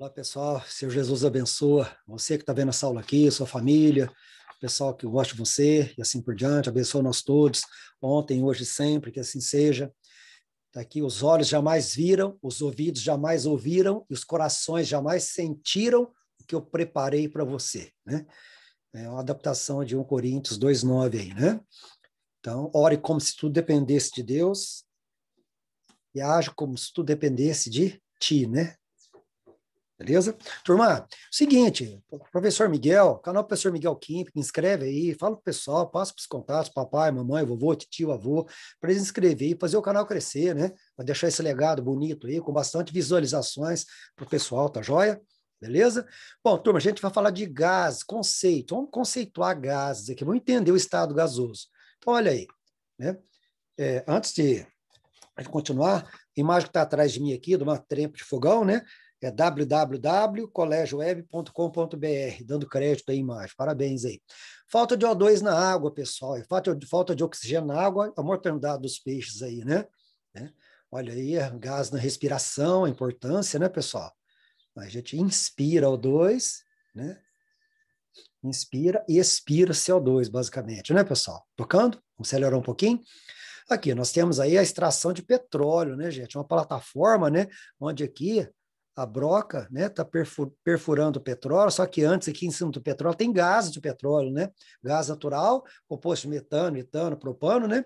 Olá, pessoal. Senhor Jesus abençoa você que está vendo essa aula aqui, sua família, pessoal que gosta de você e assim por diante. Abençoa nós todos, ontem, hoje e sempre, que assim seja. Está aqui: os olhos jamais viram, os ouvidos jamais ouviram e os corações jamais sentiram o que eu preparei para você. Né? É uma adaptação de 1 Coríntios 2,9 aí, né? Então, ore como se tudo dependesse de Deus e age como se tudo dependesse de ti, né? Beleza? Turma, seguinte, professor Miguel, canal professor Miguel Kim, inscreve aí, fala pro pessoal, passa pros contatos, papai, mamãe, vovô, tio, avô, para eles inscreverem e fazer o canal crescer, né? Para deixar esse legado bonito aí, com bastante visualizações pro pessoal, tá joia? Beleza? Bom, turma, a gente vai falar de gás, conceito. Vamos conceituar gases aqui, vamos entender o estado gasoso. Então, olha aí, né? É, antes de continuar, a imagem que está atrás de mim aqui, de uma trempa de fogão, né? é www.colegioweb.com.br, dando crédito aí mais. Parabéns aí. Falta de O2 na água, pessoal, é falta de, falta de oxigênio na água, a é mortandade dos peixes aí, né? né? Olha aí, é gás na respiração, a importância, né, pessoal? A gente inspira O2, né? Inspira e expira CO2, basicamente, né, pessoal? Tocando? Vamos acelerar um pouquinho? Aqui, nós temos aí a extração de petróleo, né, gente? Uma plataforma, né, onde aqui a broca, né? tá perfurando petróleo, só que antes aqui em cima do petróleo tem gás de petróleo, né? Gás natural, composto de metano, etano, propano, né?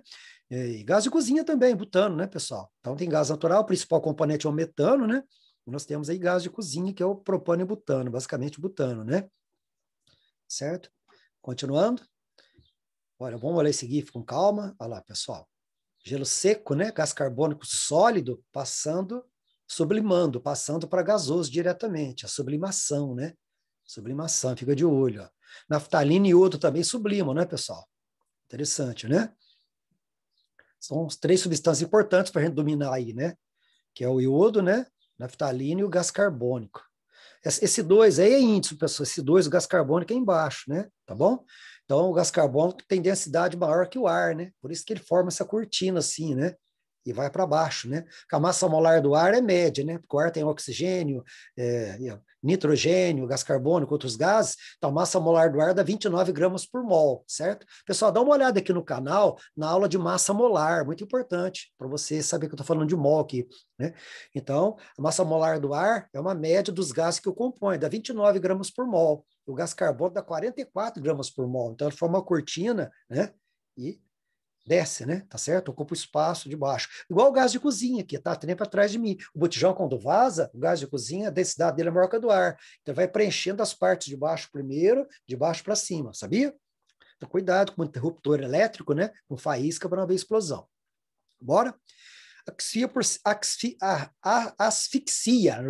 E gás de cozinha também, butano, né, pessoal? Então tem gás natural, o principal componente é o metano, né? E nós temos aí gás de cozinha, que é o propano e butano, basicamente butano, né? Certo? Continuando. Olha, vamos olhar esse GIF com calma. Olha lá, pessoal. Gelo seco, né? Gás carbônico sólido passando sublimando, passando para gasoso diretamente, a sublimação, né? Sublimação, fica de olho. Ó. Naftalina e iodo também sublimam, né, pessoal? Interessante, né? São três substâncias importantes para a gente dominar aí, né? Que é o iodo, né? Naftalina e o gás carbônico. Esse 2 aí é índice, pessoal. Esse 2, o gás carbônico é embaixo, né? Tá bom? Então, o gás carbônico tem densidade maior que o ar, né? Por isso que ele forma essa cortina assim, né? e vai para baixo, né? Porque a massa molar do ar é média, né? Porque o ar tem oxigênio, é, nitrogênio, gás carbônico, outros gases, então a massa molar do ar dá 29 gramas por mol, certo? Pessoal, dá uma olhada aqui no canal, na aula de massa molar, muito importante, para você saber que eu estou falando de mol aqui, né? Então, a massa molar do ar é uma média dos gases que o compõem, dá 29 gramas por mol. O gás carbônico dá 44 gramas por mol, então ele forma uma cortina, né? E desce, né? Tá certo? Ocupa o espaço de baixo. Igual o gás de cozinha, que tá nem para trás de mim. O botijão, quando vaza, o gás de cozinha, a densidade dele é maior que a do ar. Então, vai preenchendo as partes de baixo primeiro, de baixo para cima, sabia? Então, cuidado com o interruptor elétrico, né? Com faísca para não haver explosão. Bora? Asfixia por, a, asfixia,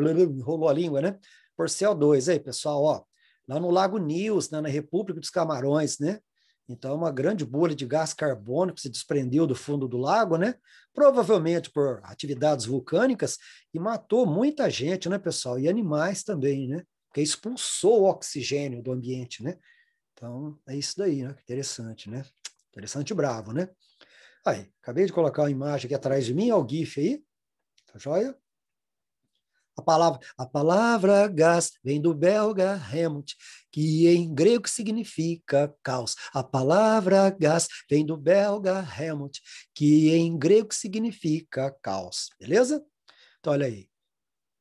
rolou a língua, né? Por CO2. Aí, pessoal, ó, lá no Lago Nils, né, na República dos Camarões, né? Então, é uma grande bolha de gás carbônico se desprendeu do fundo do lago, né? Provavelmente por atividades vulcânicas e matou muita gente, né, pessoal? E animais também, né? Porque expulsou o oxigênio do ambiente, né? Então, é isso daí, né? Interessante, né? Interessante e bravo, né? Aí, acabei de colocar uma imagem aqui atrás de mim, ó, o GIF aí. Tá joia? A palavra, a palavra gás vem do belga Helmut, que em grego significa caos. A palavra gás vem do belga Helmut, que em grego significa caos. Beleza? Então, olha aí.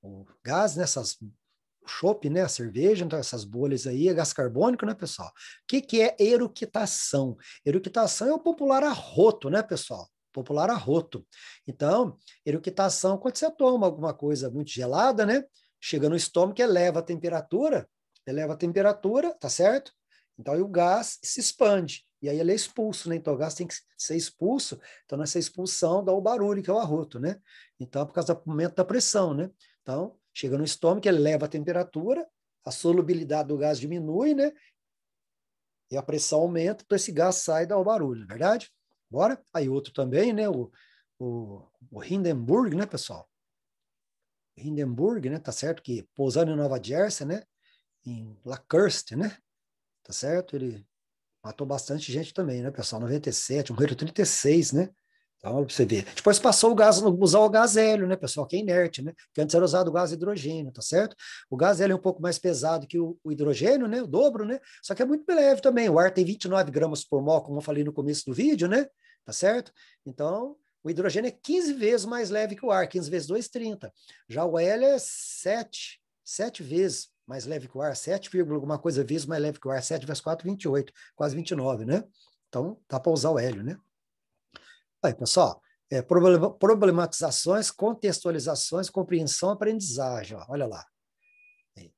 O gás nessas o chope, né, a cerveja, então essas bolhas aí, é gás carbônico, né, pessoal? O que, que é eruquitação? Eruquitação é o popular arroto, né, pessoal? popular a roto. Então, eructação, quando você toma alguma coisa muito gelada, né? Chega no estômago, eleva a temperatura, eleva a temperatura, tá certo? Então, o gás se expande, e aí ele é expulso, né? Então, o gás tem que ser expulso, então nessa expulsão dá o barulho, que é o arroto, né? Então, por causa do aumento da pressão, né? Então, chega no estômago, eleva a temperatura, a solubilidade do gás diminui, né? E a pressão aumenta, então esse gás sai, dá o barulho, não é verdade? Bora? Tá aí outro também, né? O, o, o Hindenburg, né, pessoal? Hindenburg, né? Tá certo que pousando em Nova Jersey, né? Em Lacurst, né? Tá certo? Ele matou bastante gente também, né, pessoal? 97, morreu 36, né? Então, você vê. Depois passou o gás, usar o gás hélio, né, pessoal, que é inerte, né? Porque antes era usado o gás hidrogênio, tá certo? O gás hélio é um pouco mais pesado que o, o hidrogênio, né? O dobro, né? Só que é muito leve também. O ar tem 29 gramas por mol, como eu falei no começo do vídeo, né? Tá certo? Então, o hidrogênio é 15 vezes mais leve que o ar, 15 vezes 2, 30. Já o hélio é 7, 7 vezes mais leve que o ar, 7, alguma coisa vezes mais leve que o ar, 7 vezes 4, 28, quase 29, né? Então, dá para usar o hélio, né? Aí, pessoal, é, problematizações, contextualizações, compreensão, aprendizagem. Ó, olha lá.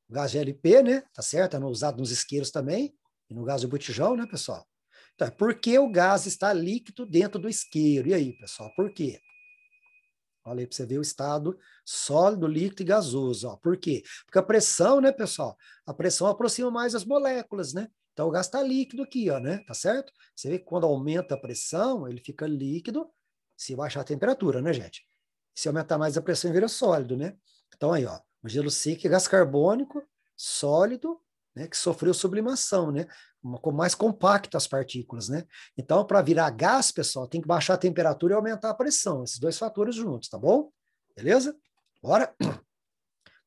O gás GLP, né? Tá certo? É usado nos isqueiros também, e no gás do botijão, né, pessoal? Então, é, por que o gás está líquido dentro do isqueiro? E aí, pessoal, por quê? Olha aí para você ver o estado sólido, líquido e gasoso. Ó. Por quê? Porque a pressão, né, pessoal? A pressão aproxima mais as moléculas, né? Então, o está líquido aqui, ó, né? Tá certo? Você vê que quando aumenta a pressão, ele fica líquido se baixar a temperatura, né, gente? Se aumentar mais a pressão, ele vira sólido, né? Então, aí, ó, o gelo seco é gás carbônico sólido, né, que sofreu sublimação, né? Uma, mais compacto as partículas, né? Então, para virar gás, pessoal, tem que baixar a temperatura e aumentar a pressão, esses dois fatores juntos, tá bom? Beleza? Bora?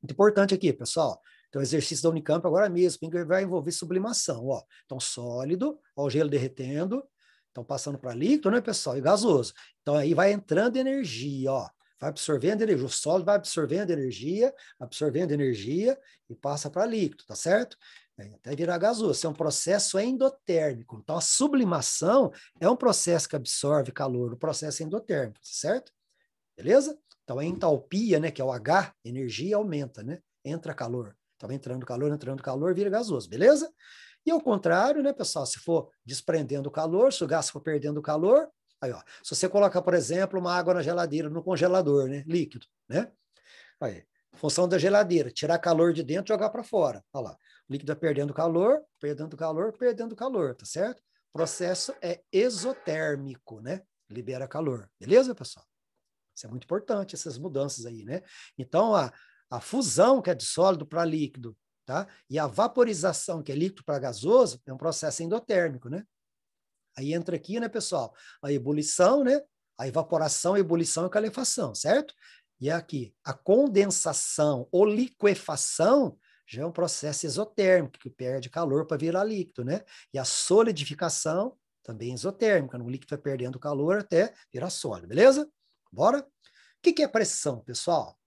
Muito importante aqui, pessoal. Então, o exercício da Unicamp agora mesmo vai envolver sublimação. Ó. Então, sólido, ó, o gelo derretendo, então passando para líquido, né, pessoal? E gasoso. Então, aí vai entrando energia, ó. Vai absorvendo energia, o sólido vai absorvendo energia, absorvendo energia e passa para líquido, tá certo? É, até virar gasoso. Isso é um processo endotérmico. Então, a sublimação é um processo que absorve calor, o um processo endotérmico, tá certo? Beleza? Então, a entalpia, né, que é o H, energia, aumenta, né? Entra calor. Então, entrando calor, entrando calor, vira gasoso, beleza? E ao contrário, né, pessoal? Se for desprendendo calor, se o gás for perdendo calor, aí, ó. Se você colocar, por exemplo, uma água na geladeira, no congelador, né? Líquido, né? Aí, função da geladeira, tirar calor de dentro e jogar para fora. Olha lá. O líquido é perdendo calor, perdendo calor, perdendo calor, tá certo? O processo é exotérmico, né? Libera calor. Beleza, pessoal? Isso é muito importante, essas mudanças aí, né? Então, a, a fusão, que é de sólido para líquido, tá? e a vaporização, que é líquido para gasoso, é um processo endotérmico. Né? Aí entra aqui, né, pessoal, a ebulição, né? a evaporação, a ebulição e a calefação, certo? E é aqui, a condensação ou liquefação já é um processo exotérmico, que perde calor para virar líquido, né? E a solidificação também é exotérmica, no líquido vai perdendo calor até virar sólido, beleza? Bora? O que, que é pressão, pessoal?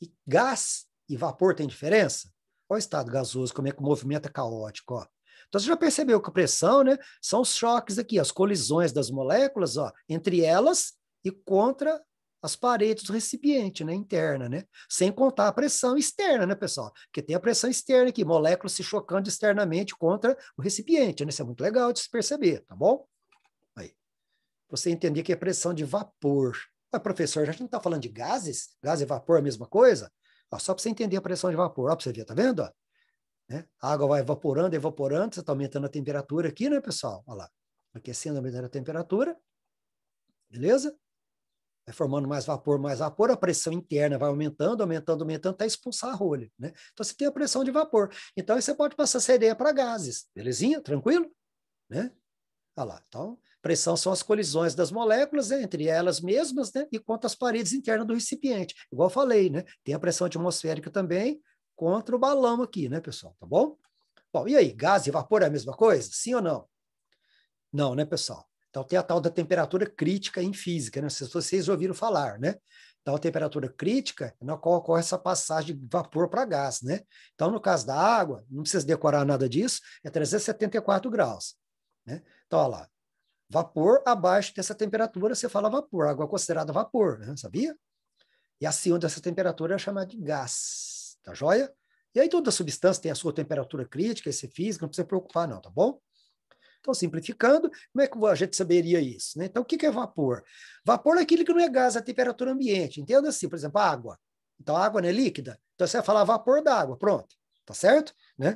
E gás e vapor tem diferença? Olha o estado gasoso, como é que o movimento é caótico, ó. Então, você já percebeu que a pressão, né, são os choques aqui, as colisões das moléculas, ó, entre elas e contra as paredes do recipiente, né, interna, né? Sem contar a pressão externa, né, pessoal? Porque tem a pressão externa aqui, moléculas se chocando externamente contra o recipiente, né? Isso é muito legal de se perceber, tá bom? Aí. Você entender que é pressão de vapor, mas, professor, a gente não está falando de gases? Gás e vapor é a mesma coisa? Ó, só para você entender a pressão de vapor, para você ver, tá vendo? Ó? Né? A água vai evaporando, evaporando, você está aumentando a temperatura aqui, né, pessoal? Olha lá, aquecendo, aumentando a temperatura, beleza? Vai formando mais vapor, mais vapor, a pressão interna vai aumentando, aumentando, aumentando, até expulsar a rolha, né? Então, você tem a pressão de vapor. Então, aí você pode passar essa ideia para gases, belezinha? Tranquilo? Né? Olha lá, então, pressão são as colisões das moléculas entre elas mesmas né, e contra as paredes internas do recipiente. Igual falei, né? Tem a pressão atmosférica também contra o balão aqui, né, pessoal? Tá bom? Bom, e aí, gás e vapor é a mesma coisa? Sim ou não? Não, né, pessoal? Então tem a tal da temperatura crítica em física, né? Se vocês ouviram falar, né? Então, a temperatura crítica é na qual ocorre essa passagem de vapor para gás, né? Então, no caso da água, não precisa decorar nada disso, é 374 graus, né? Então, olha lá, Vapor abaixo dessa temperatura, você fala vapor, água é considerada vapor, né? sabia? E acima dessa temperatura é chamada de gás, tá joia? E aí toda substância tem a sua temperatura crítica, esse é físico, não precisa preocupar não, tá bom? Então, simplificando, como é que a gente saberia isso? Né? Então, o que é vapor? Vapor é aquilo que não é gás, é a temperatura ambiente. Entenda assim, por exemplo, água. Então, a água não é líquida. Então, você vai falar vapor d'água, pronto. Tá certo? Né?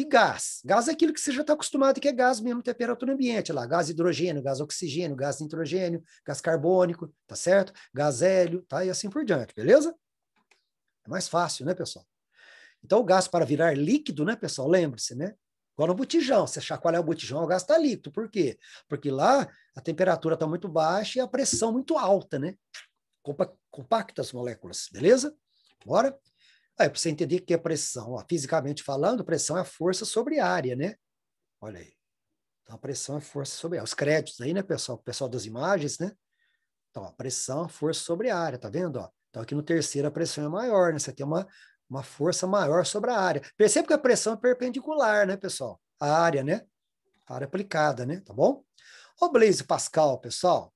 E gás. Gás é aquilo que você já está acostumado, que é gás mesmo, temperatura ambiente lá. Gás hidrogênio, gás oxigênio, gás nitrogênio, gás carbônico, tá certo? Gás hélio, tá? E assim por diante, beleza? É mais fácil, né, pessoal? Então, o gás para virar líquido, né, pessoal? Lembre-se, né? Igual no botijão. Você chacoalhar o botijão, o gás está líquido. Por quê? Porque lá a temperatura está muito baixa e a pressão muito alta, né? compacta as moléculas, beleza? Bora? É para você entender o que é pressão, ó, fisicamente falando, pressão é força sobre área, né? Olha aí. Então, a pressão é força sobre área. Os créditos aí, né, pessoal? O pessoal das imagens, né? Então, a pressão, é força sobre área, tá vendo? Ó? Então, aqui no terceiro a pressão é maior, né? Você tem uma, uma força maior sobre a área. Perceba que a pressão é perpendicular, né, pessoal? A área, né? A área aplicada, né? Tá bom? O Blaise Pascal, pessoal.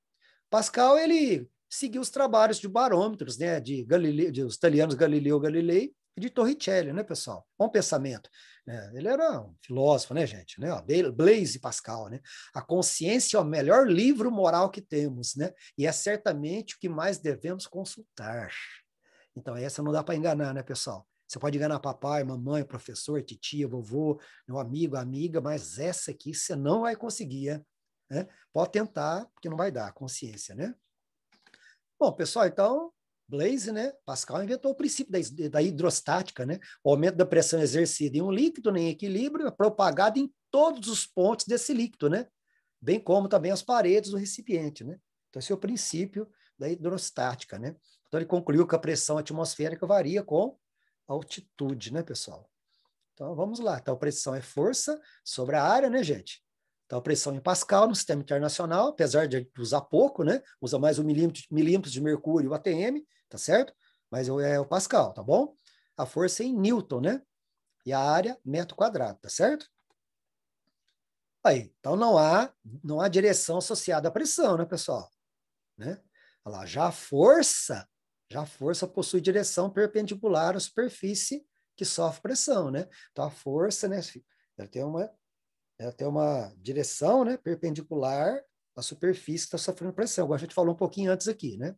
Pascal, ele seguir os trabalhos de barômetros, né, de, Galileu, de os italianos Galileu Galilei e de Torricelli, né, pessoal? Bom pensamento. Né? ele era um filósofo, né, gente? Né? Blaise Pascal, né? A consciência é o melhor livro moral que temos, né? E é certamente o que mais devemos consultar. Então, essa não dá para enganar, né, pessoal? Você pode enganar papai, mamãe, professor, titia, vovô, meu amigo, amiga, mas essa aqui você não vai conseguir, né? Pode tentar, porque não vai dar, consciência, né? Bom, pessoal, então Blaise, né? Pascal inventou o princípio da, da hidrostática, né? O aumento da pressão exercida em um líquido né, em equilíbrio é propagado em todos os pontos desse líquido, né? Bem como também as paredes do recipiente, né? Então esse é o princípio da hidrostática, né? Então ele concluiu que a pressão atmosférica varia com a altitude, né, pessoal? Então vamos lá. Então pressão é força sobre a área, né, gente? Então, a pressão em Pascal no sistema internacional, apesar de usar pouco, né? Usa mais um milímetro, milímetro de mercúrio, o ATM, tá certo? Mas é, é o Pascal, tá bom? A força é em Newton, né? E a área, metro quadrado, tá certo? Aí, então não há, não há direção associada à pressão, né, pessoal? Né? Olha lá, já a força, já a força possui direção perpendicular à superfície que sofre pressão, né? Então a força, né, ela tem uma ela tem uma direção né, perpendicular à superfície que está sofrendo pressão, Agora a gente falou um pouquinho antes aqui, né?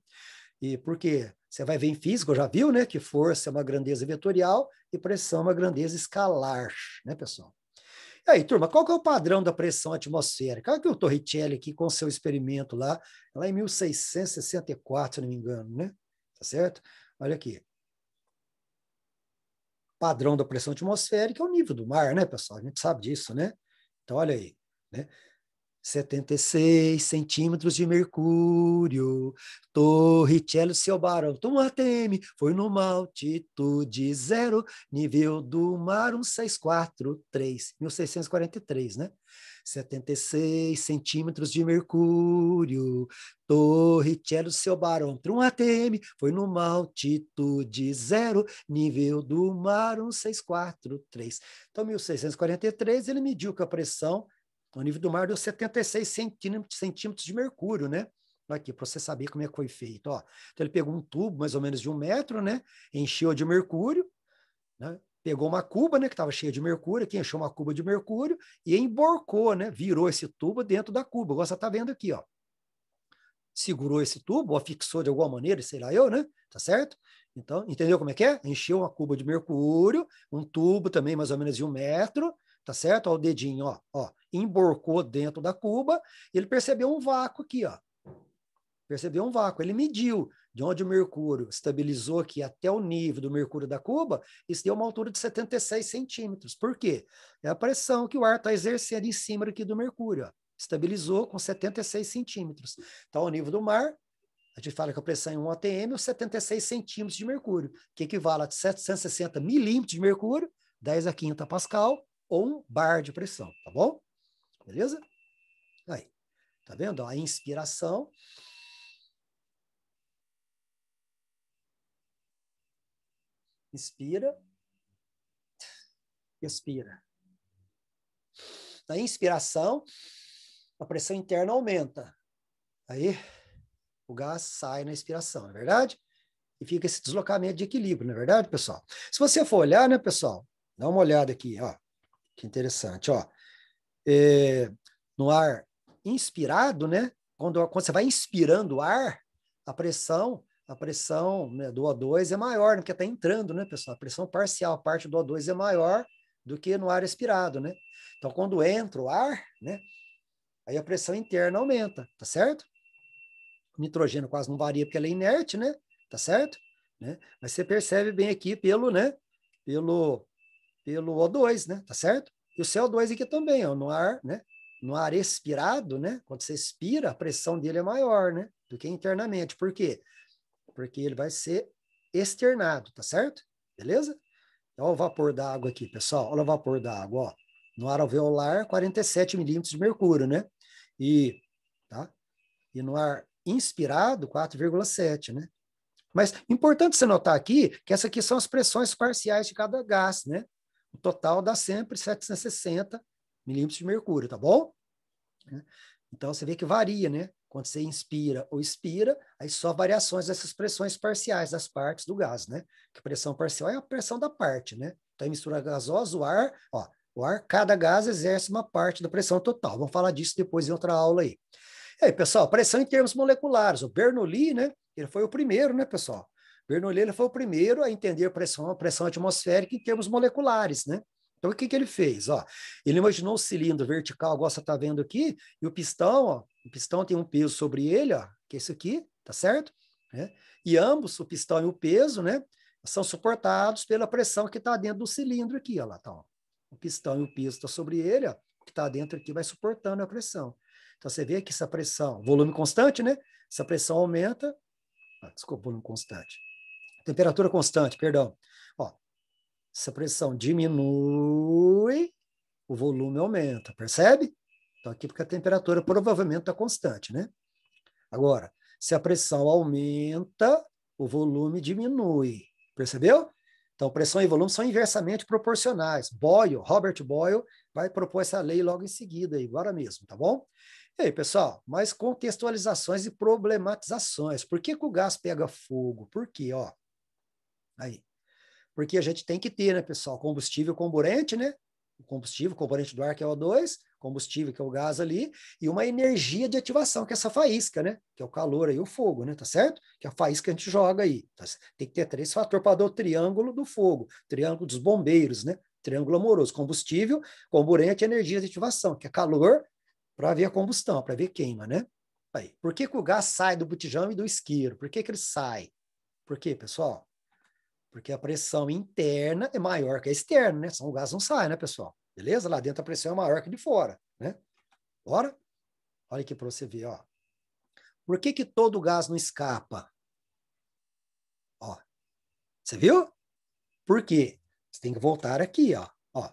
E quê? você vai ver em físico, já viu, né, que força é uma grandeza vetorial e pressão é uma grandeza escalar, né, pessoal? E aí, turma, qual que é o padrão da pressão atmosférica? Olha que o Torricelli aqui com seu experimento lá, é lá em 1664, se não me engano, né? Tá certo? Olha aqui. Padrão da pressão atmosférica é o nível do mar, né, pessoal? A gente sabe disso, né? Então, olha aí. Né? 76 centímetros de mercúrio, Torre Torricello seu barão, Tom ATM, foi numa altitude zero, nível do mar 1643, 1643, né? 76 centímetros de mercúrio, Torre Torricello seu barão. um ATM, foi numa altitude zero, nível do mar 1643. Então, 1643, ele mediu que a pressão então, o nível do mar deu 76 centímetros de mercúrio, né? Aqui, para você saber como é que foi feito. Ó. Então, ele pegou um tubo mais ou menos de um metro, né? Encheu de mercúrio, né? pegou uma cuba, né, que estava cheia de mercúrio, que encheu uma cuba de mercúrio e emborcou, né, virou esse tubo dentro da cuba. Agora você está vendo aqui, ó. Segurou esse tubo, ou fixou de alguma maneira, sei lá eu, né? Tá certo? Então, entendeu como é que é? Encheu uma cuba de mercúrio, um tubo também mais ou menos de um metro, tá certo? Ó, o dedinho, ó, ó, emborcou dentro da cuba, ele percebeu um vácuo aqui, ó. Percebeu um vácuo, ele mediu de onde o mercúrio estabilizou aqui até o nível do mercúrio da cuba, isso deu uma altura de 76 centímetros. Por quê? É a pressão que o ar está exercendo em cima aqui do mercúrio, ó. Estabilizou com 76 centímetros. Então, tá o nível do mar, a gente fala que a pressão em 1 atm é 76 centímetros de mercúrio, que equivale a 760 milímetros de mercúrio, 10 a quinta Pascal, ou um bar de pressão, tá bom? Beleza? Aí, tá vendo? A inspiração. Inspira. Expira. Na inspiração, a pressão interna aumenta. Aí, o gás sai na expiração, não é verdade? E fica esse deslocamento de equilíbrio, não é verdade, pessoal? Se você for olhar, né, pessoal? Dá uma olhada aqui, ó. Que interessante, ó. É, no ar inspirado, né? Quando, quando você vai inspirando o ar, a pressão, a pressão né, do O2 é maior, porque está entrando, né, pessoal? A pressão parcial, a parte do O2 é maior do que no ar expirado, né? Então, quando entra o ar, né? Aí a pressão interna aumenta, tá certo? O nitrogênio quase não varia porque ela é inerte, né? Tá certo? Né? Mas você percebe bem aqui pelo, né? Pelo, pelo O2, né? Tá certo? E o CO2 aqui também, ó, no ar, né? No ar expirado, né? Quando você expira, a pressão dele é maior, né? Do que internamente. Por quê? Porque ele vai ser externado, tá certo? Beleza? Então, olha o vapor da água aqui, pessoal. Olha o vapor da água, ó. No ar alveolar, 47 milímetros de mercúrio, né? E, tá? E no ar inspirado, 4,7, né? Mas importante você notar aqui que essas aqui são as pressões parciais de cada gás, né? O total dá sempre 760 milímetros de mercúrio, tá bom? Né? Então, você vê que varia, né? Quando você inspira ou expira, aí só variações dessas pressões parciais das partes do gás, né? Que pressão parcial é a pressão da parte, né? Então, mistura gasosa, o ar, ó, o ar, cada gás exerce uma parte da pressão total. Vamos falar disso depois em outra aula aí. E aí, pessoal, pressão em termos moleculares. O Bernoulli, né? Ele foi o primeiro, né, pessoal? Bernoulli foi o primeiro a entender pressão, a pressão atmosférica em termos moleculares, né? Então, o que, que ele fez? Ó, ele imaginou um cilindro vertical, igual você está vendo aqui, e o pistão, ó, o pistão tem um peso sobre ele, ó, que é esse aqui, tá certo? É. E ambos, o pistão e o peso, né, são suportados pela pressão que está dentro do cilindro aqui, ó, lá, tá, ó. O pistão e o peso estão tá sobre ele, ó, o que está dentro aqui vai suportando a pressão. Então, você vê que essa pressão, volume constante, né? Essa pressão aumenta, ah, desculpa, volume constante temperatura constante, perdão. Ó, se a pressão diminui, o volume aumenta, percebe? Então aqui porque a temperatura provavelmente está constante, né? Agora, se a pressão aumenta, o volume diminui, percebeu? Então pressão e volume são inversamente proporcionais. Boyle, Robert Boyle, vai propor essa lei logo em seguida, agora mesmo, tá bom? E aí, pessoal, mais contextualizações e problematizações. Por que, que o gás pega fogo? Por quê? Ó, Aí. Porque a gente tem que ter, né, pessoal, combustível comburente, né? O combustível, componente do ar que é O2, combustível que é o gás ali, e uma energia de ativação, que é essa faísca, né? Que é o calor aí, o fogo, né? Tá certo? Que é a faísca que a gente joga aí. Tá? Tem que ter três fatores para dar o triângulo do fogo, triângulo dos bombeiros, né? Triângulo amoroso, combustível, comburente, e energia de ativação, que é calor para ver a combustão, para ver queima, né? Aí. Por que, que o gás sai do botijão e do isqueiro? Por que, que ele sai? Por quê, pessoal? Porque a pressão interna é maior que a externa, né? Senão o gás não sai, né, pessoal? Beleza? Lá dentro a pressão é maior que de fora, né? Bora? olha aqui para você ver, ó. Por que que todo gás não escapa? Ó, você viu? Por quê? Você tem que voltar aqui, ó. ó.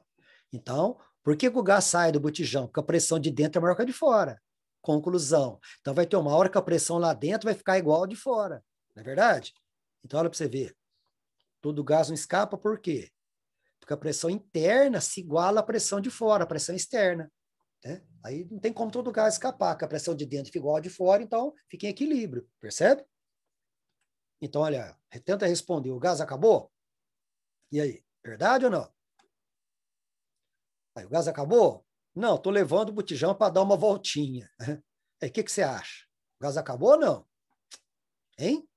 Então, por que, que o gás sai do botijão? Porque a pressão de dentro é maior que a de fora. Conclusão. Então, vai ter uma hora que a pressão lá dentro vai ficar igual a de fora. Não é verdade? Então, olha para você ver. Todo gás não escapa, por quê? Porque a pressão interna se iguala à pressão de fora, a pressão externa. Né? Aí não tem como todo gás escapar, que a pressão de dentro fica igual a de fora, então fica em equilíbrio, percebe? Então, olha, tenta responder, o gás acabou? E aí, verdade ou não? Aí, o gás acabou? Não, estou levando o botijão para dar uma voltinha. Aí, o que, que você acha? O gás acabou ou não? Hein?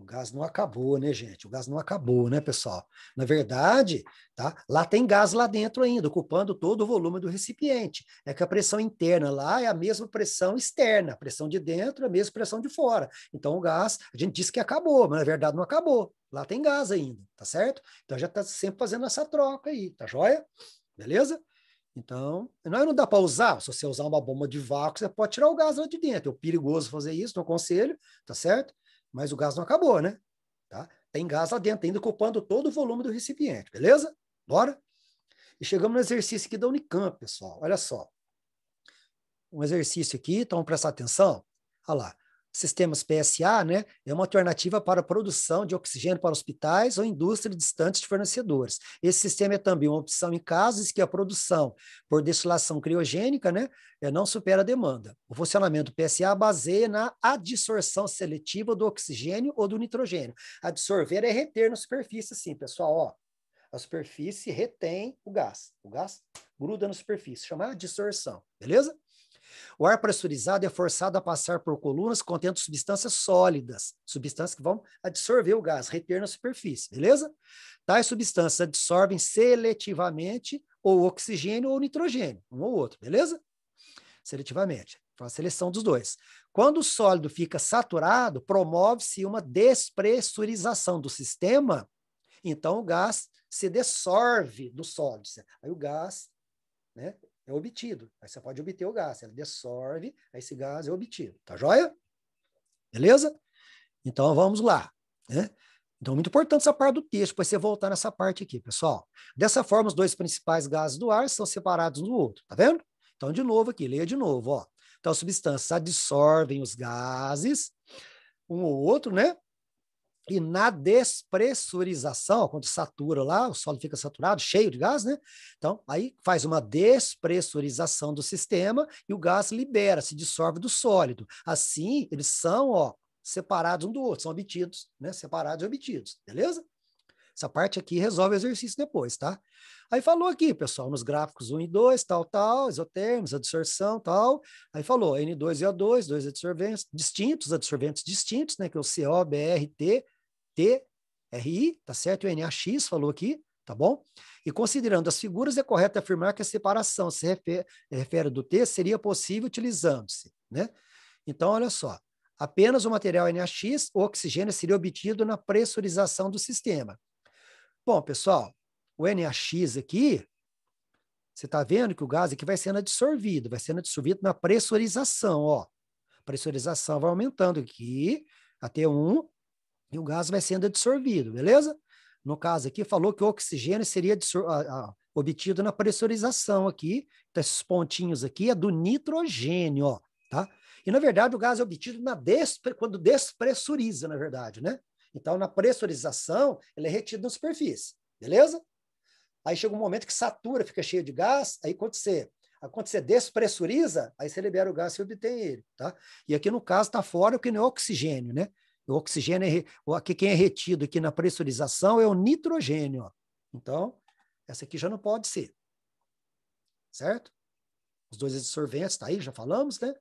O gás não acabou, né, gente? O gás não acabou, né, pessoal? Na verdade, tá? Lá tem gás lá dentro ainda, ocupando todo o volume do recipiente. É que a pressão interna lá é a mesma pressão externa, a pressão de dentro é a mesma pressão de fora. Então o gás, a gente disse que acabou, mas na verdade não acabou. Lá tem gás ainda, tá certo? Então já está sempre fazendo essa troca aí, tá joia? Beleza? Então, não, não dá para usar. Se você usar uma bomba de vácuo, você pode tirar o gás lá de dentro. É perigoso fazer isso, não aconselho, tá certo? mas o gás não acabou, né? Tá? Tem gás lá dentro, ainda ocupando todo o volume do recipiente, beleza? Bora? E chegamos no exercício aqui da Unicamp, pessoal. Olha só. Um exercício aqui, então presta atenção. Olha lá sistemas PSA, né, é uma alternativa para a produção de oxigênio para hospitais ou indústrias distantes de fornecedores. Esse sistema é também uma opção em casos que a produção por destilação criogênica né, eh, não supera a demanda. O funcionamento do PSA baseia na adsorção seletiva do oxigênio ou do nitrogênio. Absorver é reter na superfície, sim, pessoal. Ó, a superfície retém o gás. O gás gruda na superfície, chamada adsorção, beleza? O ar pressurizado é forçado a passar por colunas contendo substâncias sólidas, substâncias que vão absorver o gás, reter na superfície, beleza? Tais substâncias absorvem seletivamente ou oxigênio ou nitrogênio, um ou outro, beleza? Seletivamente. Então, a seleção dos dois. Quando o sólido fica saturado, promove-se uma despressurização do sistema, então o gás se dissolve do sólido. Aí o gás né, é obtido. Aí você pode obter o gás, ele dissolve aí esse gás é obtido. Tá joia? Beleza? Então vamos lá. Né? Então, muito importante essa parte do texto, para você voltar nessa parte aqui, pessoal. Dessa forma, os dois principais gases do ar são separados um do outro, tá vendo? Então, de novo aqui, leia de novo, ó. Então, as substâncias absorvem os gases, um ou outro, né? E na despressurização, quando satura lá, o solo fica saturado, cheio de gás, né? Então, aí faz uma despressurização do sistema e o gás libera, se dissolve do sólido. Assim, eles são ó, separados um do outro, são obtidos, né? Separados e obtidos, beleza? Essa parte aqui resolve o exercício depois, tá? Aí falou aqui, pessoal, nos gráficos 1 e 2, tal, tal, isotermos, adsorção, tal. Aí falou N2 e O2, dois adsorventes distintos, adsorventes distintos, né? Que é o CO, BRT, TRI, tá certo? O NAX falou aqui, tá bom? E considerando as figuras, é correto afirmar que a separação se refere, refere do T seria possível utilizando-se, né? Então, olha só, apenas o material NAX, o oxigênio seria obtido na pressurização do sistema. Bom, pessoal, o NAX aqui, você está vendo que o gás aqui vai sendo absorvido, vai sendo absorvido na pressurização, ó. A pressurização vai aumentando aqui até 1, e o gás vai sendo absorvido, beleza? No caso aqui, falou que o oxigênio seria obtido na pressurização aqui. Então, esses pontinhos aqui é do nitrogênio, ó, tá? E, na verdade, o gás é obtido na despre, quando despressuriza, na verdade, né? Então, na pressurização, ele é retido na superfície, beleza? Aí chega um momento que satura, fica cheio de gás, aí quando você, quando você despressuriza, aí você libera o gás e obtém ele, tá? E aqui, no caso, está fora o que não é oxigênio, né? O oxigênio, é, o, aqui quem é retido aqui na pressurização é o nitrogênio. Então, essa aqui já não pode ser. Certo? Os dois absorventes, tá aí, já falamos, né?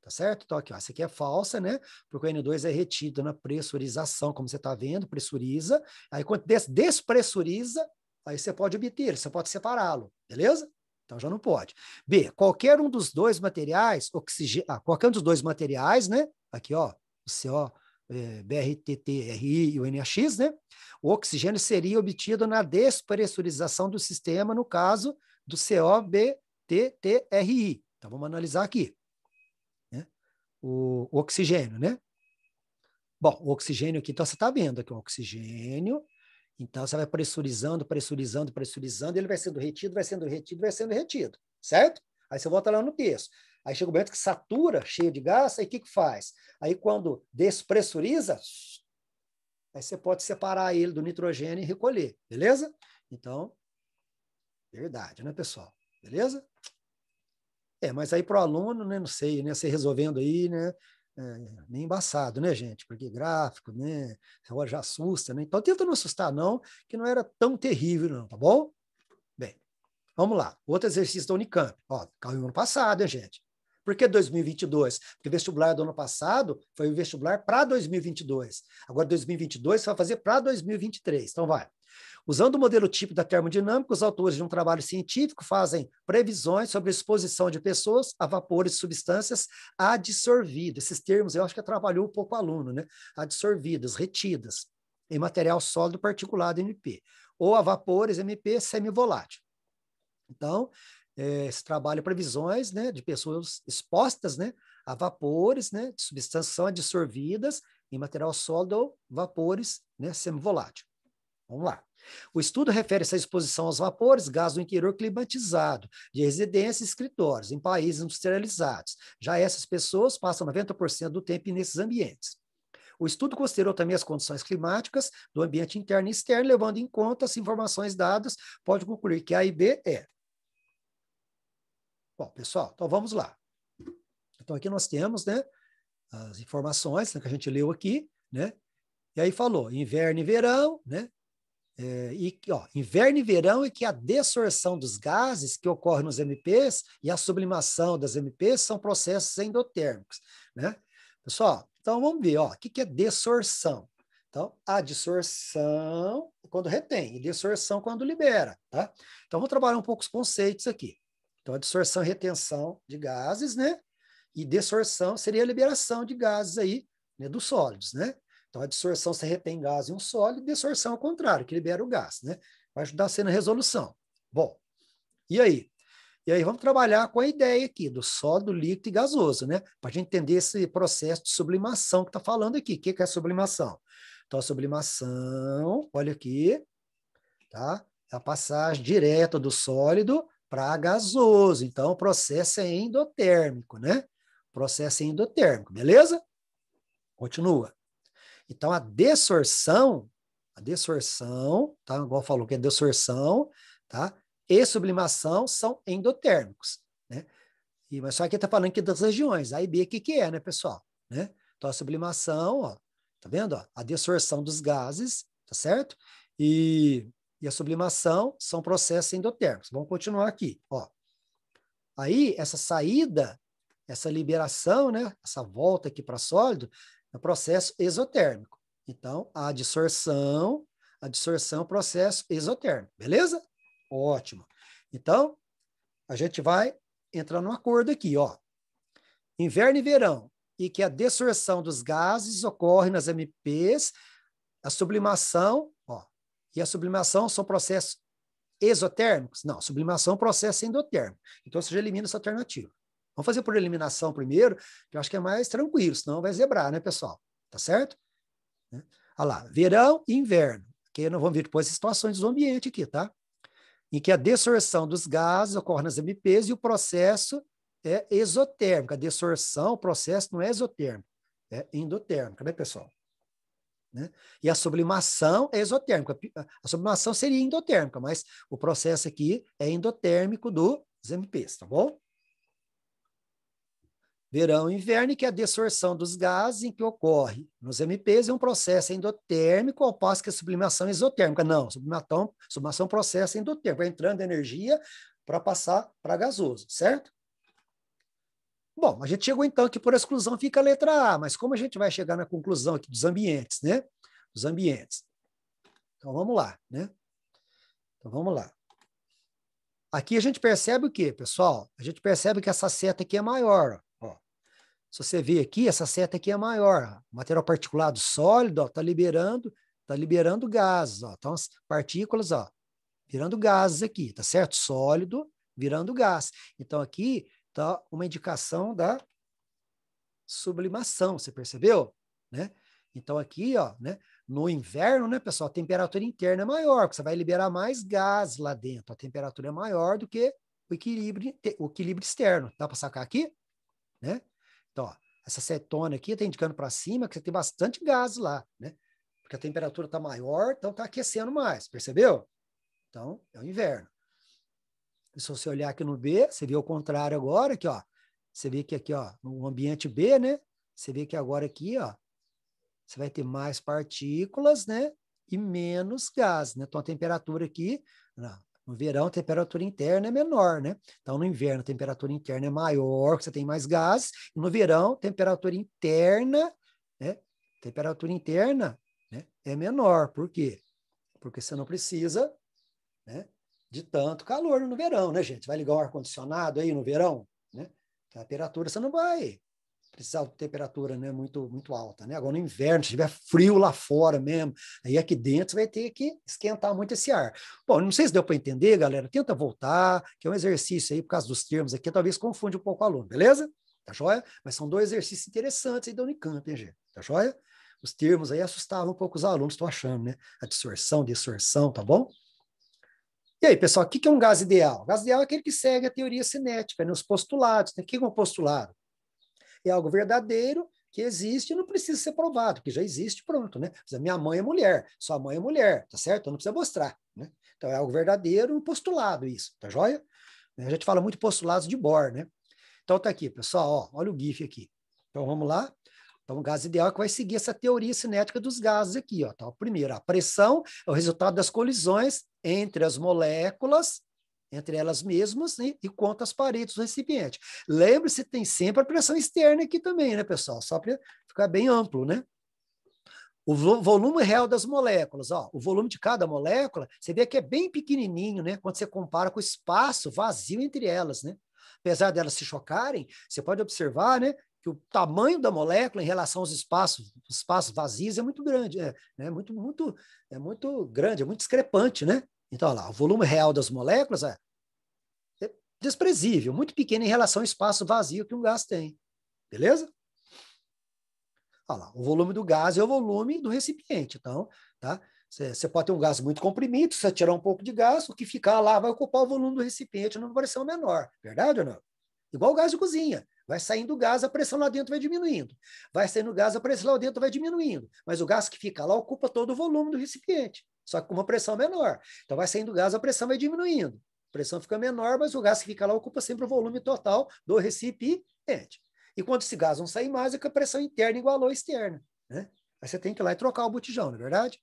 Tá certo? Então, aqui, ó, essa aqui é falsa, né? Porque o N2 é retido na pressurização, como você está vendo, pressuriza. Aí, quando des despressuriza, aí você pode obter, você pode separá-lo, beleza? Então já não pode. B, qualquer um dos dois materiais, oxigênio, ah, qualquer um dos dois materiais, né? Aqui, ó, o CO, eh, BRTTRI e o NAX, né? o oxigênio seria obtido na despressurização do sistema, no caso do COBTTRI. Então, vamos analisar aqui né? o, o oxigênio, né? Bom, o oxigênio aqui, então você está vendo aqui o oxigênio, então você vai pressurizando, pressurizando, pressurizando, ele vai sendo retido, vai sendo retido, vai sendo retido, certo? Aí você volta lá no texto. Aí chega o um momento que satura, cheio de gás, aí o que, que faz? Aí quando despressuriza, aí você pode separar ele do nitrogênio e recolher, beleza? Então, verdade, né, pessoal? Beleza? É, mas aí para o aluno, né, não sei, né, você resolvendo aí, né, é, meio embaçado, né, gente? Porque gráfico, né, agora já assusta, né? Então tenta não assustar não, que não era tão terrível não, tá bom? Bem, vamos lá. Outro exercício da Unicamp. Ó, caiu ano passado, hein, gente? Por que 2022? Porque o vestibular do ano passado foi o vestibular para 2022. Agora, 2022 vai fazer para 2023. Então, vai. Usando o modelo tipo da termodinâmica, os autores de um trabalho científico fazem previsões sobre a exposição de pessoas a vapores e substâncias adsorvidas. Esses termos eu acho que atrapalhou um pouco o aluno, né? Adsorvidas, retidas, em material sólido particulado MP, ou a vapores MP semivolátil. Então, é, esse trabalho previsões né, de pessoas expostas né, a vapores, né, de substâncias são adsorvidas em material sólido ou vapores né, semivolátil. Vamos lá. O estudo refere-se à exposição aos vapores, gás do interior climatizado, de residências e escritórios, em países industrializados. Já essas pessoas passam 90% do tempo nesses ambientes. O estudo considerou também as condições climáticas do ambiente interno e externo, levando em conta as informações dadas, pode concluir que A e B é Bom, pessoal, então vamos lá. Então aqui nós temos, né, as informações né, que a gente leu aqui, né? E aí falou inverno e verão, né? É, e ó, inverno e verão é que a desorção dos gases que ocorre nos MPs e a sublimação das MPs são processos endotérmicos, né? Pessoal, então vamos ver, ó, o que, que é desorção? Então, a dissorção quando retém e dessorção quando libera, tá? Então, vamos trabalhar um pouco os conceitos aqui. Então, a absorção e retenção de gases, né? E desorção seria a liberação de gases aí, né, dos sólidos, né? Então, a absorção você retém gás em um sólido, desorção ao contrário, que libera o gás, né? Vai ajudar a ser na resolução. Bom, e aí? E aí vamos trabalhar com a ideia aqui do sólido, líquido e gasoso, né? Para a gente entender esse processo de sublimação que está falando aqui. O que, que é sublimação? Então, a sublimação, olha aqui, tá? É a passagem direta do sólido para gasoso. Então, o processo é endotérmico, né? O processo é endotérmico, beleza? Continua. Então, a dessorção, a dessorção, tá? Igual falou que é dessorção, tá? E sublimação são endotérmicos, né? E, mas só que está falando aqui das regiões, A e B, o que, que é, né, pessoal? Né? Então, a sublimação, ó, tá vendo? Ó, a dessorção dos gases, tá certo? E e a sublimação são processos endotérmicos. Vamos continuar aqui. Ó. Aí, essa saída, essa liberação, né, essa volta aqui para sólido, é processo exotérmico. Então, a adsorção, a adsorção é um processo exotérmico, beleza? Ótimo. Então, a gente vai entrar num acordo aqui, ó. Inverno e verão, e que a dessorção dos gases ocorre nas MPs, a sublimação, ó, e a sublimação são processos exotérmicos? Não, sublimação é um processo endotérmico. Então você já elimina essa alternativa. Vamos fazer por eliminação primeiro, que eu acho que é mais tranquilo, senão vai zebrar, né, pessoal? Tá certo? Né? Olha lá, verão e inverno, que nós vamos ver depois as situações do ambiente aqui, tá? Em que a dessorção dos gases ocorre nas MPs e o processo é exotérmico. A dessorção, o processo não é exotérmico, é endotérmico, né, pessoal? Né? E a sublimação é exotérmica. A sublimação seria endotérmica, mas o processo aqui é endotérmico dos MPs, tá bom? Verão e inverno, que é a dessorção dos gases em que ocorre nos MPs, é um processo endotérmico, ao passo que a sublimação é exotérmica. Não, sublimação, sublimação é um processo endotérmico, entrando energia para passar para gasoso, certo? Bom, a gente chegou então que por exclusão fica a letra A, mas como a gente vai chegar na conclusão aqui dos ambientes, né? Dos ambientes. Então vamos lá, né? Então vamos lá. Aqui a gente percebe o quê, pessoal? A gente percebe que essa seta aqui é maior. Ó. Se você vê aqui, essa seta aqui é maior. O material particulado sólido está liberando, tá liberando gases. Ó. Então, as partículas ó, virando gases aqui, tá certo? Sólido virando gás. Então, aqui tá uma indicação da sublimação, você percebeu? Né? Então aqui, ó, né, no inverno, né, pessoal, a temperatura interna é maior, porque você vai liberar mais gás lá dentro. A temperatura é maior do que o equilíbrio, o equilíbrio externo. Dá para sacar aqui? Né? Então, ó, essa cetona aqui está indicando para cima que você tem bastante gás lá, né? Porque a temperatura está maior, então está aquecendo mais, percebeu? Então, é o inverno. Se você olhar aqui no B, você vê o contrário agora, aqui, ó. Você vê que aqui, ó, no ambiente B, né? Você vê que agora aqui, ó, você vai ter mais partículas, né? E menos gás, né? Então, a temperatura aqui, no verão, a temperatura interna é menor, né? Então, no inverno, a temperatura interna é maior, você tem mais gases. No verão, a temperatura interna, né? A temperatura interna né? é menor. Por quê? Porque você não precisa, né? de tanto calor no verão, né, gente? Vai ligar o ar-condicionado aí no verão, né? A temperatura você não vai precisar de temperatura né, muito, muito alta, né? Agora no inverno, se tiver frio lá fora mesmo, aí aqui dentro você vai ter que esquentar muito esse ar. Bom, não sei se deu para entender, galera. Tenta voltar, que é um exercício aí, por causa dos termos aqui, talvez confunde um pouco o aluno, beleza? Tá joia? Mas são dois exercícios interessantes aí da Unicamp, hein, gente? Tá joia? Os termos aí assustavam um pouco os alunos, estou achando, né? A dissorção, dissorção, tá bom? E aí, pessoal, o que é um gás ideal? O gás ideal é aquele que segue a teoria cinética, né? os postulados. Né? O que é um postulado? É algo verdadeiro que existe e não precisa ser provado, que já existe, pronto, né? Minha mãe é mulher, sua mãe é mulher, tá certo? Eu então não precisa mostrar, né? Então é algo verdadeiro, um postulado isso, tá joia? A gente fala muito postulados de Bohr, né? Então tá aqui, pessoal, ó, olha o GIF aqui. Então vamos lá. Então o gás ideal é que vai seguir essa teoria cinética dos gases aqui, ó. Então Primeiro, a pressão é o resultado das colisões entre as moléculas, entre elas mesmas, né? e quanto às paredes do recipiente. Lembre-se, tem sempre a pressão externa aqui também, né, pessoal? Só para ficar bem amplo, né? O volume real das moléculas, ó, o volume de cada molécula, você vê que é bem pequenininho, né? Quando você compara com o espaço vazio entre elas, né? Apesar delas se chocarem, você pode observar, né, que o tamanho da molécula em relação aos espaços, espaços vazios é muito grande, é, é, muito, muito, é muito grande, é muito discrepante, né? Então, olha lá, o volume real das moléculas é, é desprezível, muito pequeno em relação ao espaço vazio que um gás tem. Beleza? Olha lá, o volume do gás é o volume do recipiente. Então, tá? Você pode ter um gás muito comprimido, se você tirar um pouco de gás, o que ficar lá vai ocupar o volume do recipiente numa pressão menor. Verdade ou não? Igual o gás de cozinha. Vai saindo gás, a pressão lá dentro vai diminuindo. Vai saindo gás, a pressão lá dentro vai diminuindo. Mas o gás que fica lá ocupa todo o volume do recipiente, só que com uma pressão menor. Então vai saindo gás, a pressão vai diminuindo. A pressão fica menor, mas o gás que fica lá ocupa sempre o volume total do recipiente. E quando esse gás não sair mais, é que a pressão interna igualou a externa. Né? Aí você tem que ir lá e trocar o botijão, não é verdade?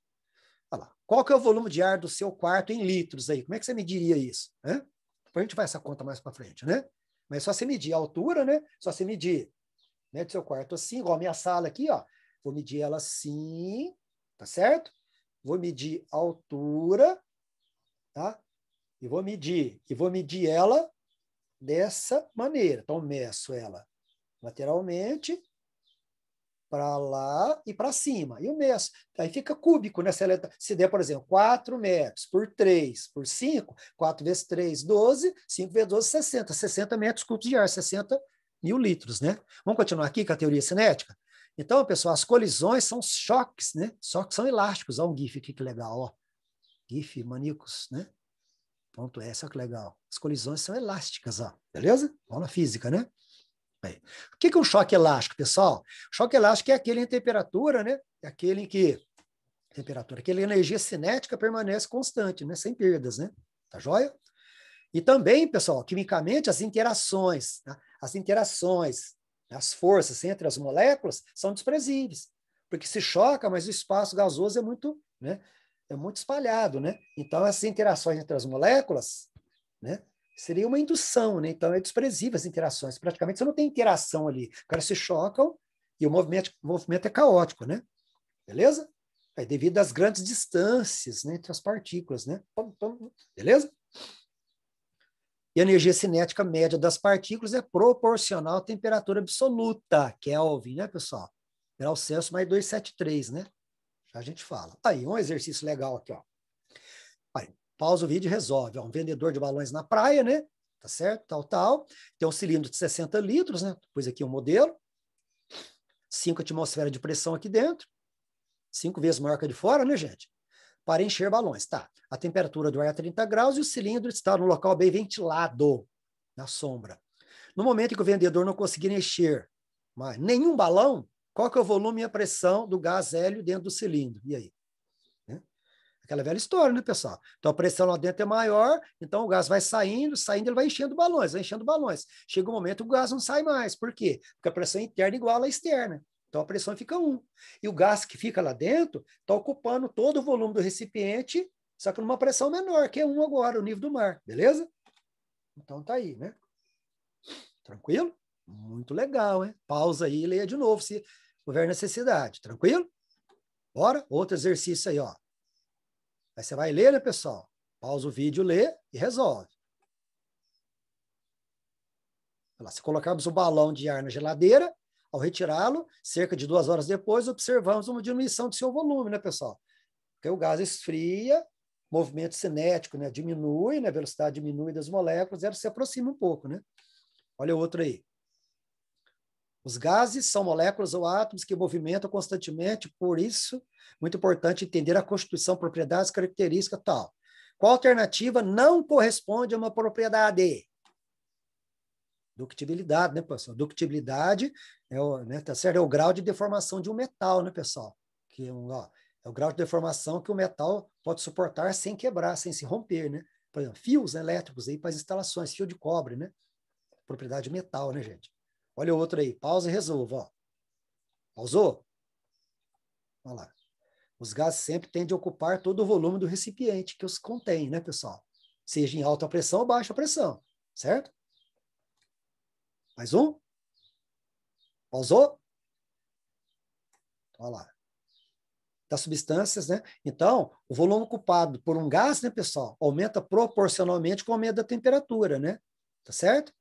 Olha lá. Qual que é o volume de ar do seu quarto em litros aí? Como é que você mediria isso? Né? Depois a gente vai essa conta mais para frente, né? Mas é só se medir a altura, né? Só se medir né, do seu quarto assim, igual a minha sala aqui, ó. Vou medir ela assim, tá certo? Vou medir a altura, tá? E vou medir, e vou medir ela dessa maneira. Então, meço ela lateralmente, para lá e para cima. E o mesmo. Aí fica cúbico, né? Se, ela, é se der, por exemplo, 4 metros por 3 por 5, 4 vezes 3, 12, 5 vezes 12, 60. 60 metros cúbicos de ar, 60 mil litros, né? Vamos continuar aqui com a teoria cinética? Então, pessoal, as colisões são choques, né? Só que são elásticos. Olha um GIF aqui que legal, ó. GIF, maníacos, né? Ponto S, olha que legal. As colisões são elásticas, ó. Beleza? Aula física, né? Bem, o que é um choque elástico, pessoal? choque elástico é aquele em temperatura, né? É aquele em que temperatura, aquele energia cinética permanece constante, né? Sem perdas, né? Tá joia? E também, pessoal, quimicamente, as interações, tá? as interações, as forças entre as moléculas são desprezíveis, porque se choca, mas o espaço gasoso é muito, né? É muito espalhado, né? Então, essas interações entre as moléculas, né? Seria uma indução, né? Então é desprezível as interações. Praticamente você não tem interação ali. Os caras se chocam e o movimento, o movimento é caótico, né? Beleza? É devido às grandes distâncias né, entre as partículas, né? Beleza? E a energia cinética média das partículas é proporcional à temperatura absoluta, Kelvin, né, pessoal? Grau Celsius mais 273, né? Já a gente fala. Aí, um exercício legal aqui, ó. Olha, Pausa o vídeo e resolve. Ó, um vendedor de balões na praia, né? Tá certo? Tal, tal. Tem um cilindro de 60 litros, né? Pus aqui o um modelo. 5 atmosferas de pressão aqui dentro. Cinco vezes maior que a de fora, né, gente? Para encher balões. Tá. A temperatura do ar é 30 graus e o cilindro está no local bem ventilado, na sombra. No momento em que o vendedor não conseguir encher mas nenhum balão, qual que é o volume e a pressão do gás hélio dentro do cilindro? E aí? Aquela velha história, né, pessoal? Então a pressão lá dentro é maior, então o gás vai saindo, saindo, ele vai enchendo balões, vai enchendo balões. Chega um momento o gás não sai mais. Por quê? Porque a pressão interna é igual à externa. Então a pressão fica 1. E o gás que fica lá dentro está ocupando todo o volume do recipiente, só que numa pressão menor, que é 1 agora, o nível do mar, beleza? Então tá aí, né? Tranquilo? Muito legal, hein? Pausa aí e leia de novo se houver necessidade, tranquilo? Bora? Outro exercício aí, ó. Aí você vai ler, né, pessoal? Pausa o vídeo, lê e resolve. Lá, se colocarmos o balão de ar na geladeira, ao retirá-lo, cerca de duas horas depois, observamos uma diminuição de seu volume, né, pessoal? Porque o gás esfria, movimento cinético né, diminui, né, a velocidade diminui das moléculas, ela se aproxima um pouco. Né? Olha o outro aí. Os gases são moléculas ou átomos que movimentam constantemente, por isso muito importante entender a constituição, propriedades, características tal. Qual alternativa não corresponde a uma propriedade? Ductibilidade, né, pessoal? Ductibilidade é o, né, tá certo? é o grau de deformação de um metal, né, pessoal? Que, é ó, é o grau de deformação que o metal pode suportar sem quebrar, sem se romper, né? Por exemplo, fios elétricos aí para as instalações, fio de cobre, né? Propriedade metal, né, gente? Olha o outro aí, pausa e resolva, ó. Pausou? Olha lá. Os gases sempre tendem a ocupar todo o volume do recipiente que os contém, né, pessoal? Seja em alta pressão ou baixa pressão, certo? Mais um? Pausou? Olha lá. Das substâncias, né? Então, o volume ocupado por um gás, né, pessoal, aumenta proporcionalmente com o aumento da temperatura, né? Tá certo?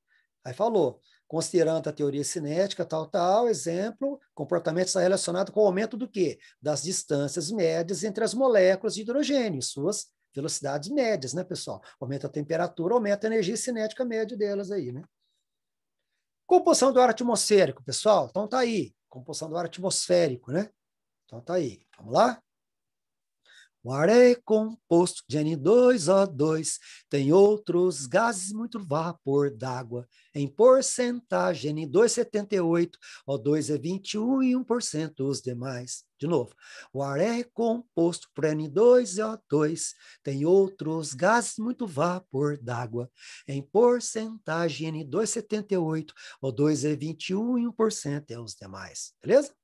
Aí falou considerando a teoria cinética, tal, tal, exemplo, comportamento está relacionado com o aumento do quê? Das distâncias médias entre as moléculas de hidrogênio, suas velocidades médias, né, pessoal? Aumenta a temperatura, aumenta a energia cinética média delas aí, né? Composição do ar atmosférico, pessoal. Então tá aí, composição do ar atmosférico, né? Então tá aí. Vamos lá? O ar é composto de N2O2, tem outros gases, muito vapor d'água. Em porcentagem, N2,78, O2 é 21 e 1% é os demais. De novo, o ar é composto por N2O2, tem outros gases, muito vapor d'água. Em porcentagem, N2,78, O2 é 21 e 1% é, é os demais. Beleza?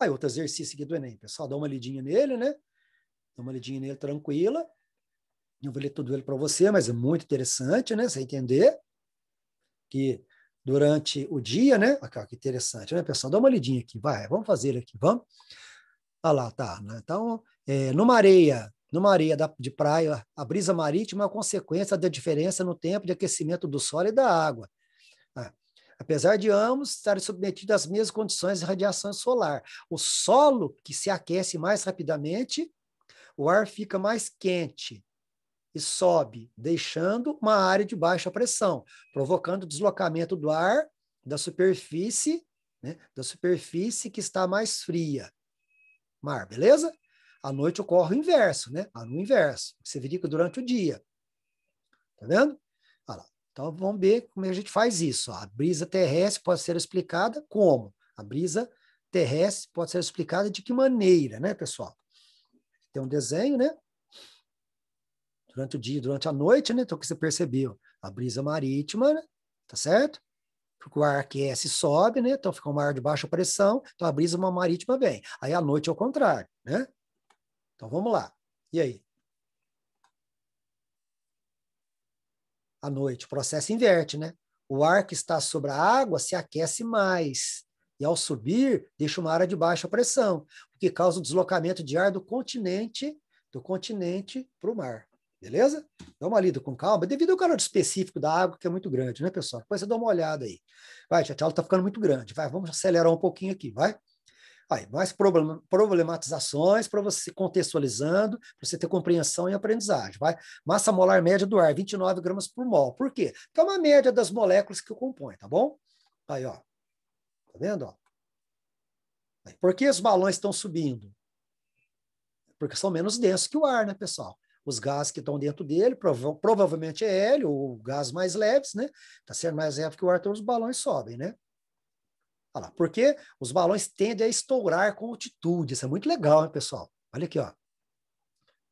Aí, outro exercício aqui do Enem, pessoal, dá uma lidinha nele, né? Dá uma olhadinha nele tranquila. Não vou ler tudo ele para você, mas é muito interessante, né? Você entender que durante o dia, né? Aqui, ó, que interessante, né, pessoal? Dá uma olhadinha aqui, vai, vamos fazer aqui, vamos. Ah lá, tá. Né? Então, é, numa areia, numa areia da, de praia, a brisa marítima é uma consequência da diferença no tempo de aquecimento do solo e da água. Ah, apesar de ambos estarem submetidos às mesmas condições de radiação solar, o solo que se aquece mais rapidamente o ar fica mais quente e sobe, deixando uma área de baixa pressão, provocando deslocamento do ar da superfície, né, da superfície que está mais fria. Mar, beleza? À noite ocorre o inverso, né? Ah, no inverso, você verifica durante o dia. Tá vendo? lá. Então vamos ver como é a gente faz isso. A brisa terrestre pode ser explicada como? A brisa terrestre pode ser explicada de que maneira, né, pessoal? ter um desenho, né? Durante o dia, durante a noite, né? Então, que você percebeu, a brisa marítima, né? tá certo? Porque o ar aquece e sobe, né? Então, fica um ar de baixa pressão, então a brisa marítima vem. Aí, a noite, é o contrário, né? Então, vamos lá. E aí? A noite, o processo inverte, né? O ar que está sobre a água se aquece mais, e ao subir deixa uma área de baixa pressão, o que causa o deslocamento de ar do continente do continente para o mar. Beleza? Dá uma lida com calma, devido ao calor específico da água, que é muito grande, né, pessoal? Depois você dá uma olhada aí. Vai, já está ficando muito grande. Vai, vamos acelerar um pouquinho aqui, vai? Aí, mais problematizações para você contextualizando, para você ter compreensão e aprendizagem. Vai? Massa molar média do ar, 29 gramas por mol. Por quê? Porque é uma média das moléculas que o compõe, tá bom? Aí, ó. Tá vendo? Ó? Por que os balões estão subindo? Porque são menos densos que o ar, né, pessoal? Os gases que estão dentro dele, prova provavelmente é hélio, ou gás mais leves, né? Está sendo mais leve que o ar, então os balões sobem, né? Olha lá, porque os balões tendem a estourar com altitude. Isso é muito legal, né, pessoal? Olha aqui, ó.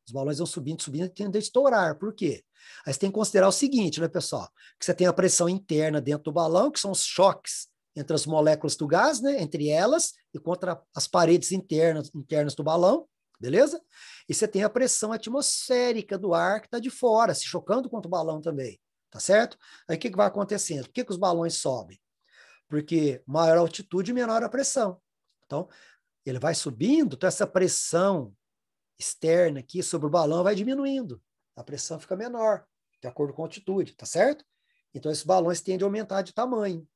Os balões vão subindo, subindo e tendem a estourar. Por quê? Aí você tem que considerar o seguinte, né, pessoal? Que você tem a pressão interna dentro do balão, que são os choques entre as moléculas do gás, né, entre elas e contra as paredes internas, internas do balão, beleza? E você tem a pressão atmosférica do ar que está de fora, se chocando contra o balão também, tá certo? Aí o que, que vai acontecendo? Por que, que os balões sobem? Porque maior a altitude, menor a pressão. Então, ele vai subindo, então essa pressão externa aqui sobre o balão vai diminuindo. A pressão fica menor, de acordo com a altitude, tá certo? Então, esses balões tendem a aumentar de tamanho.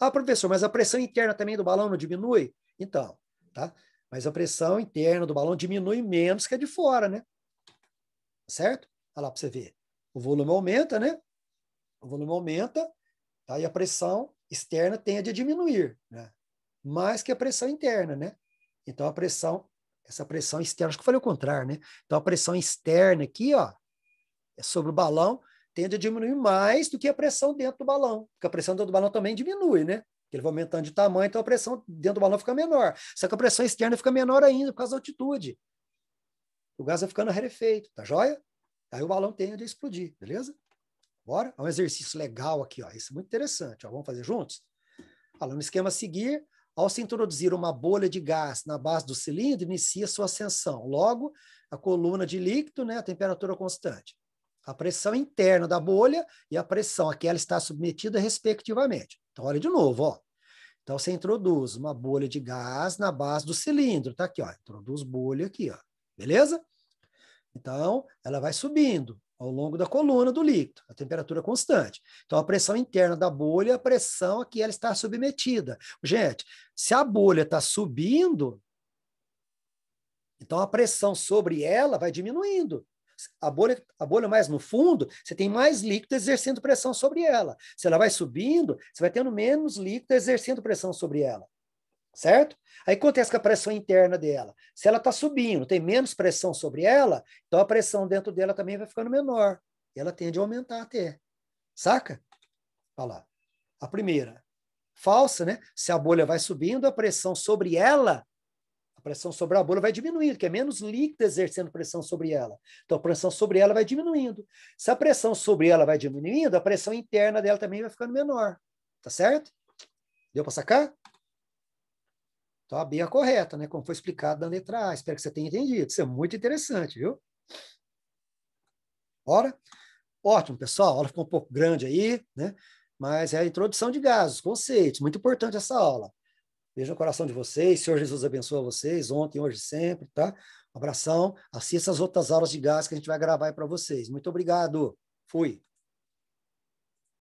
Ah, professor, mas a pressão interna também do balão não diminui? Então, tá? Mas a pressão interna do balão diminui menos que a de fora, né? Certo? Olha lá para você ver. O volume aumenta, né? O volume aumenta, tá? E a pressão externa tende a diminuir, né? Mais que a pressão interna, né? Então a pressão, essa pressão externa, acho que eu falei o contrário, né? Então a pressão externa aqui, ó, é sobre o balão tende a diminuir mais do que a pressão dentro do balão, porque a pressão dentro do balão também diminui, né? Ele vai aumentando de tamanho, então a pressão dentro do balão fica menor. Só que a pressão externa fica menor ainda por causa da altitude. O gás vai ficando rarefeito, tá joia? Aí o balão tende a explodir, beleza? Bora? É um exercício legal aqui, ó. Isso é muito interessante. Ó. Vamos fazer juntos? Olha, no esquema a seguir, ao se introduzir uma bolha de gás na base do cilindro, inicia sua ascensão. Logo, a coluna de líquido, né, a temperatura constante a pressão interna da bolha e a pressão a que ela está submetida, respectivamente. Então, olha de novo, ó. Então, você introduz uma bolha de gás na base do cilindro, tá aqui, ó. Introduz bolha aqui, ó. Beleza? Então, ela vai subindo ao longo da coluna do líquido, a temperatura constante. Então, a pressão interna da bolha é a pressão a que ela está submetida. Gente, se a bolha está subindo, então a pressão sobre ela vai diminuindo a bolha, a bolha mais no fundo, você tem mais líquido exercendo pressão sobre ela. Se ela vai subindo, você vai tendo menos líquido exercendo pressão sobre ela. Certo? Aí acontece com a pressão interna dela. Se ela está subindo, tem menos pressão sobre ela, então a pressão dentro dela também vai ficando menor. E ela tende a aumentar até. Saca? Olha lá. A primeira, falsa, né? Se a bolha vai subindo, a pressão sobre ela a pressão sobre a bolha vai diminuindo, que é menos líquido exercendo pressão sobre ela. Então, a pressão sobre ela vai diminuindo. Se a pressão sobre ela vai diminuindo, a pressão interna dela também vai ficando menor. Tá certo? Deu para sacar? Então, a B é correta, né? Como foi explicado na letra A. Espero que você tenha entendido. Isso é muito interessante, viu? Bora? Ótimo, pessoal. A aula ficou um pouco grande aí, né? Mas é a introdução de gases, conceitos. Muito importante essa aula. Beijo no coração de vocês. Senhor Jesus abençoa vocês, ontem, hoje, sempre, tá? Um abração. Assista as outras aulas de gás que a gente vai gravar aí para vocês. Muito obrigado. Fui.